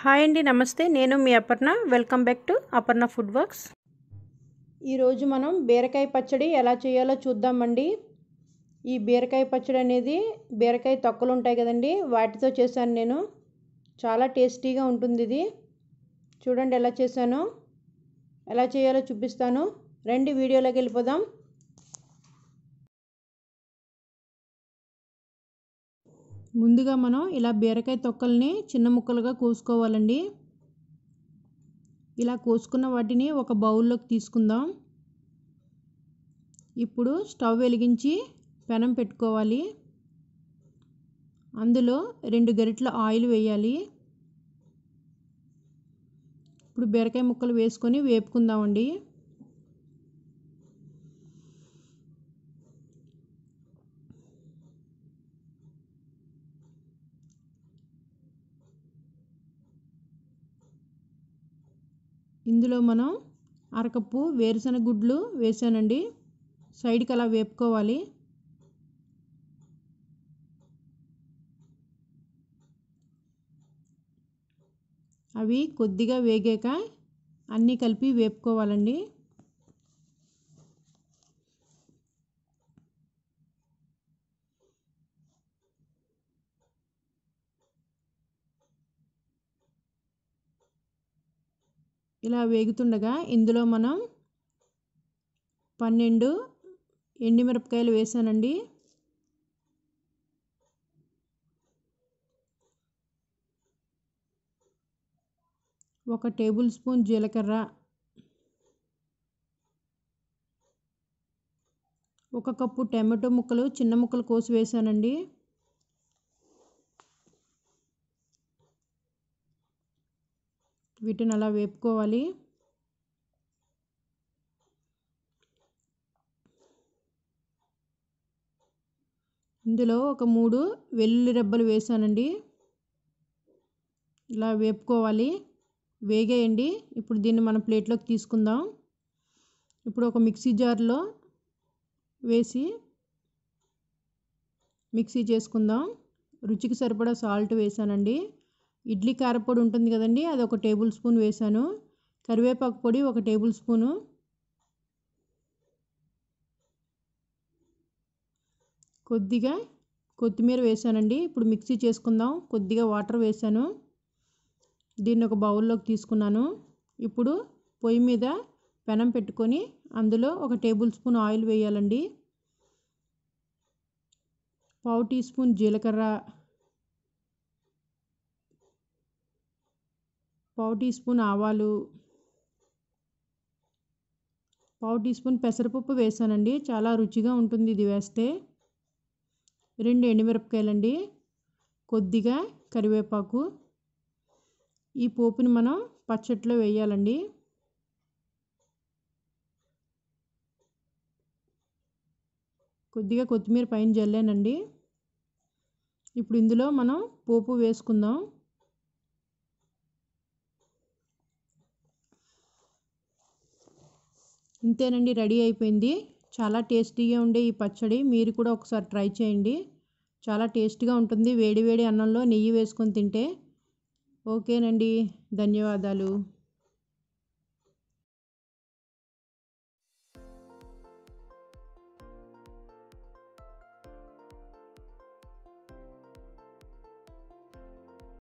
hi అండి నమస్తే నేను మీ Aparna welcome back to Aparna food works ఈరోజు మనం బీరకాయ పచ్చడి ఎలా చేయాలో చూద్దామండి ఈ బీరకాయ పచ్చడి అనేది బీరకాయ తొక్కలు ఉంటాయి కదండి వాటితో చేశాను నేను చాలా టేస్టీగా ఉంటుంది ఇది చూడండి ఎలా చేశాను ఎలా చేయాలో చూపిస్తాను రండి వీడియోలోకి వెళ్ళిపోదాం ముందుగా మనం ఇలా బీరకాయ తొక్కల్ని చిన్న ముక్కలుగా కోసుకోవాలండి ఇలా కోసుకున్న వాటిని ఒక బౌల్లోకి తీసుకుందాం ఇప్పుడు స్టవ్ వెలిగించి పెనం పెట్టుకోవాలి అందులో రెండు గరిటెలు ఆయిల్ వేయాలి ఇప్పుడు బీరకాయ ముక్కలు వేసుకొని వేపుకుందామండి ఇందులో మనం అరకప్పు వేరుశనగ గుడ్లు వేసానండి సైడ్కి అలా వేపుకోవాలి అవి కొద్దిగా వేగాక అన్నీ కలిపి వేపుకోవాలండి ఇలా వేగుతుండగా ఇందులో మనం పన్నెండు మిరపకాయలు వేసానండి ఒక టేబుల్ స్పూన్ జీలకర్ర ఒక కప్పు టమాటో ముక్కలు చిన్న ముక్కలు కోసి వేసానండి వీటిని అలా వేపుకోవాలి ఇందులో ఒక మూడు వెల్లుల్లి రెబ్బలు వేసానండి ఇలా వేపుకోవాలి వేగేయండి ఇప్పుడు దీన్ని మన ప్లేట్లోకి తీసుకుందాం ఇప్పుడు ఒక మిక్సీ జార్లో వేసి మిక్సీ చేసుకుందాం రుచికి సరిపడా సాల్ట్ వేసానండి ఇడ్లీ కారపొడి ఉంటుంది కదండి అది ఒక టేబుల్ స్పూన్ వేశాను కరివేపాకు పొడి ఒక టేబుల్ స్పూను కొద్దిగా కొత్తిమీర వేసానండి ఇప్పుడు మిక్సీ చేసుకుందాం కొద్దిగా వాటర్ వేసాను దీన్ని ఒక బౌల్లోకి తీసుకున్నాను ఇప్పుడు పొయ్యి మీద పెనం పెట్టుకొని అందులో ఒక టేబుల్ స్పూన్ ఆయిల్ వేయాలండి పావు టీ స్పూన్ జీలకర్ర పావు టీ స్పూన్ ఆవాలు పావు టీ స్పూన్ పెసరపప్పు వేసానండి చాలా రుచిగా ఉంటుంది ఇది వేస్తే రెండు ఎండుమిరపకాయలండి కొద్దిగా కరివేపాకు ఈ పోపుని మనం పచ్చట్లో వేయాలండి కొద్దిగా కొత్తిమీర పైన జల్లానండి ఇప్పుడు ఇందులో మనం పోపు వేసుకుందాం ఇంతేనండి రెడీ అయిపోయింది చాలా టేస్టీగా ఉండే ఈ పచ్చడి మీరు కూడా ఒకసారి ట్రై చేయండి చాలా టేస్ట్గా ఉంటుంది వేడి వేడి అన్నంలో నెయ్యి వేసుకొని తింటే ఓకేనండి ధన్యవాదాలు